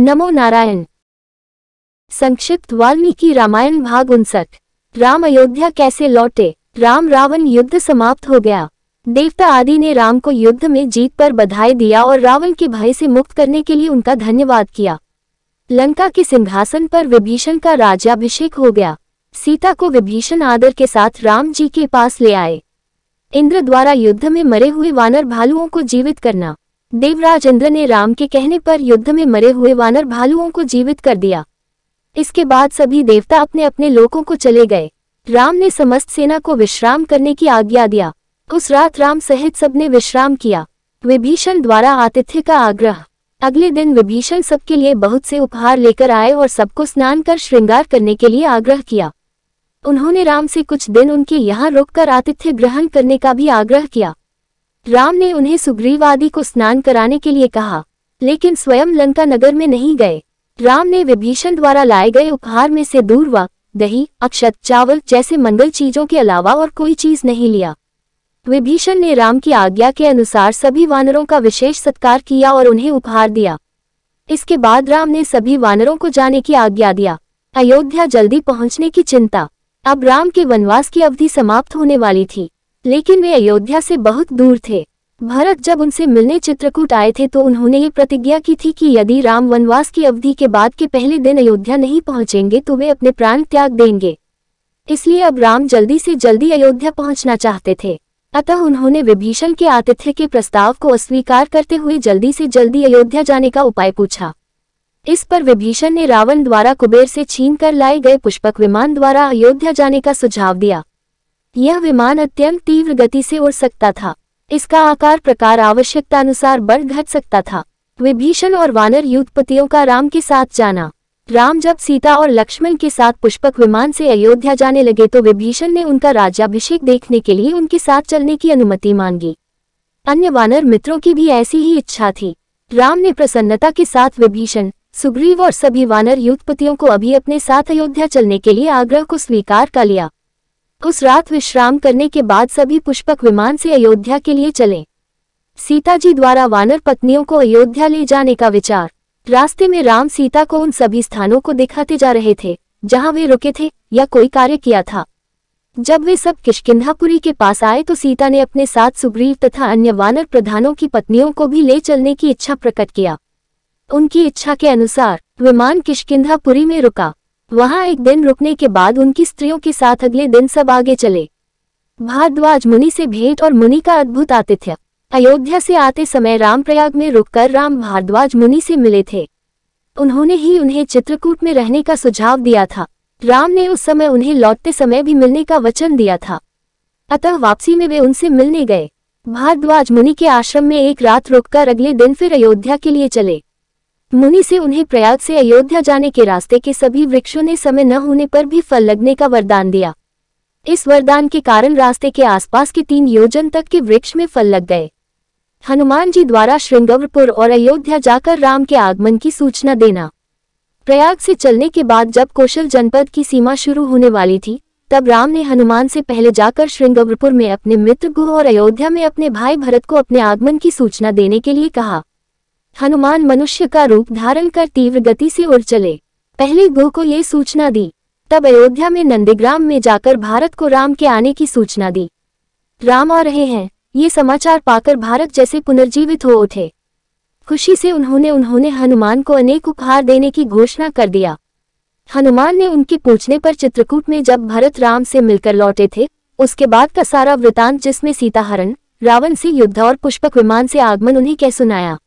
नमो नारायण संक्षिप्त वाल्मीकि रामायण भाग उनसठ राम अयोध्या कैसे लौटे राम रावण युद्ध समाप्त हो गया देवता आदि ने राम को युद्ध में जीत पर बधाई दिया और रावण के भय से मुक्त करने के लिए उनका धन्यवाद किया लंका के सिंहासन पर विभीषण का राज्याभिषेक हो गया सीता को विभीषण आदर के साथ राम जी के पास ले आए इंद्र द्वारा युद्ध में मरे हुए वानर भालुओं को जीवित करना देवराज इंद्र ने राम के कहने पर युद्ध में मरे हुए वानर भालुओं को जीवित कर दिया इसके बाद सभी देवता अपने अपने लोगों को चले गए राम ने समस्त सेना को विश्राम करने की आज्ञा दिया उस रात राम सहित सबने विश्राम किया विभीषण द्वारा आतिथ्य का आग्रह अगले दिन विभीषण सबके लिए बहुत से उपहार लेकर आए और सबको स्नान कर श्रृंगार करने के लिए आग्रह किया उन्होंने राम से कुछ दिन उनके यहाँ रुक कर आतिथ्य ग्रहण करने का भी आग्रह किया राम ने उन्हें सुग्रीवादी को स्नान कराने के लिए कहा लेकिन स्वयं लंका नगर में नहीं गए राम ने विभीषण द्वारा लाए गए उपहार में से दूरवा दही अक्षत चावल जैसे मंगल चीजों के अलावा और कोई चीज नहीं लिया विभीषण ने राम की आज्ञा के अनुसार सभी वानरों का विशेष सत्कार किया और उन्हें उपहार दिया इसके बाद राम ने सभी वानरों को जाने की आज्ञा दिया अयोध्या जल्दी पहुंचने की चिंता अब राम के वनवास की अवधि समाप्त होने वाली थी लेकिन वे अयोध्या से बहुत दूर थे भरत जब उनसे मिलने चित्रकूट आए थे तो उन्होंने ये प्रतिज्ञा की थी कि यदि राम वनवास की अवधि के बाद के पहले दिन अयोध्या नहीं पहुंचेंगे तो वे अपने प्राण त्याग देंगे इसलिए अब राम जल्दी से जल्दी अयोध्या पहुंचना चाहते थे अतः उन्होंने विभीषण के आतिथ्य के प्रस्ताव को अस्वीकार करते हुए जल्दी से जल्दी अयोध्या जाने का उपाय पूछा इस पर विभीषण ने रावण द्वारा कुबेर से छीन कर लाए गए पुष्पक विमान द्वारा अयोध्या जाने का सुझाव दिया यह विमान अत्यंत तीव्र गति से उड़ सकता था इसका आकार प्रकार आवश्यकता अनुसार बढ़ घट सकता था विभीषण और वानर युद्धपतियों का राम के साथ जाना राम जब सीता और लक्ष्मण के साथ पुष्पक विमान से अयोध्या जाने लगे तो विभीषण ने उनका राज्याभिषेक देखने के लिए उनके साथ चलने की अनुमति मांगी अन्य वानर मित्रों की भी ऐसी ही इच्छा थी राम ने प्रसन्नता के साथ विभीषण सुग्रीव और सभी वानर युद्धपतियों को अभी अपने साथ अयोध्या चलने के लिए आग्रह को स्वीकार कर लिया उस रात विश्राम करने के बाद सभी पुष्पक विमान से अयोध्या के लिए चले सीता जी द्वारा वानर पत्नियों को अयोध्या ले जाने का विचार रास्ते में राम सीता को उन सभी स्थानों को दिखाते जा रहे थे जहां वे रुके थे या कोई कार्य किया था जब वे सब किशकिंधापुरी के पास आए तो सीता ने अपने साथ सुग्रीव तथा अन्य वानर प्रधानों की पत्नियों को भी ले चलने की इच्छा प्रकट किया उनकी इच्छा के अनुसार विमान किशकिंधापुरी में रुका वहां एक दिन रुकने के बाद उनकी स्त्रियों के साथ अगले दिन सब आगे चले भारद्वाज मुनि से भेंट और मुनि का अद्भुत आतिथ्य अयोध्या से आते समय रामप्रयाग में रुककर राम भारद्वाज मुनि से मिले थे उन्होंने ही उन्हें चित्रकूट में रहने का सुझाव दिया था राम ने उस समय उन्हें लौटते समय भी मिलने का वचन दिया था अतः वापसी में वे उनसे मिलने गए भारद्वाज मुनि के आश्रम में एक रात रुककर अगले दिन फिर अयोध्या के लिए चले मुनि से उन्हें प्रयाग से अयोध्या जाने के रास्ते के सभी वृक्षों ने समय न होने पर भी फल लगने का वरदान दिया इस वरदान के कारण रास्ते के आसपास के तीन योजन तक के वृक्ष में फल लग गए हनुमान जी द्वारा श्रृंगवरपुर और अयोध्या जाकर राम के आगमन की सूचना देना प्रयाग से चलने के बाद जब कौशल जनपद की सीमा शुरू होने वाली थी तब राम ने हनुमान से पहले जाकर श्रृंगवरपुर में अपने मित्र गुह और अयोध्या में अपने भाई भरत को अपने आगमन की सूचना देने के लिए कहा हनुमान मनुष्य का रूप धारण कर तीव्र गति से उड़ चले पहले गो को ये सूचना दी तब अयोध्या में नंदीग्राम में जाकर भारत को राम के आने की सूचना दी राम आ रहे हैं ये समाचार पाकर भारत जैसे पुनर्जीवित हो उठे खुशी से उन्होंने उन्होंने हनुमान को अनेक उपहार देने की घोषणा कर दिया हनुमान ने उनके पूछने पर चित्रकूट में जब भरत राम से मिलकर लौटे थे उसके बाद का सारा वृतांत जिसमें सीताहरण रावण से युद्ध और पुष्पक विमान से आगमन उन्हें कह सुनाया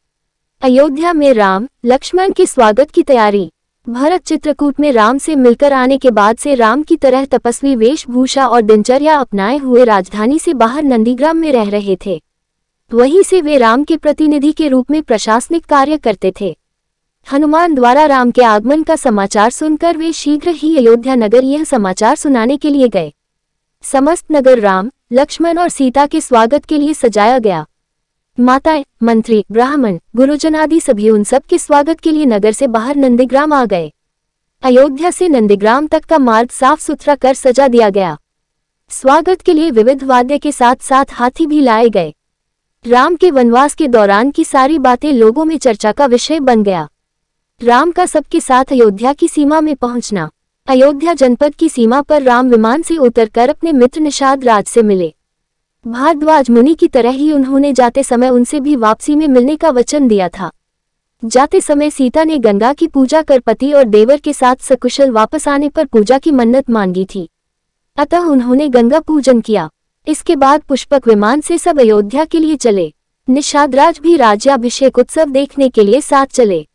अयोध्या में राम लक्ष्मण के स्वागत की तैयारी भरत चित्रकूट में राम से मिलकर आने के बाद से राम की तरह तपस्वी वेशभूषा और दिनचर्या अपनाए हुए राजधानी से बाहर नंदीग्राम में रह रहे थे वहीं से वे राम के प्रतिनिधि के रूप में प्रशासनिक कार्य करते थे हनुमान द्वारा राम के आगमन का समाचार सुनकर वे शीघ्र ही अयोध्या नगर यह समाचार सुनाने के लिए गए समस्त नगर राम लक्ष्मण और सीता के स्वागत के लिए सजाया गया माताएं मंत्री ब्राह्मण गुरुजन आदि सभी उन सब के स्वागत के लिए नगर से बाहर नंदीग्राम आ गए अयोध्या से नंदीग्राम तक का मार्ग साफ सुथरा कर सजा दिया गया स्वागत के लिए विविध वाद्य के साथ साथ हाथी भी लाए गए राम के वनवास के दौरान की सारी बातें लोगों में चर्चा का विषय बन गया राम का सबके साथ अयोध्या की सीमा में पहुंचना अयोध्या जनपद की सीमा पर राम विमान से उतरकर अपने मित्र निषाद राज से मिले भारद्वाज मुनि की तरह ही उन्होंने जाते समय उनसे भी वापसी में मिलने का वचन दिया था जाते समय सीता ने गंगा की पूजा कर पति और देवर के साथ सकुशल वापस आने पर पूजा की मन्नत मांगी थी अतः उन्होंने गंगा पूजन किया इसके बाद पुष्पक विमान से सब अयोध्या के लिए चले राज भी राज्याभिषेक उत्सव देखने के लिए साथ चले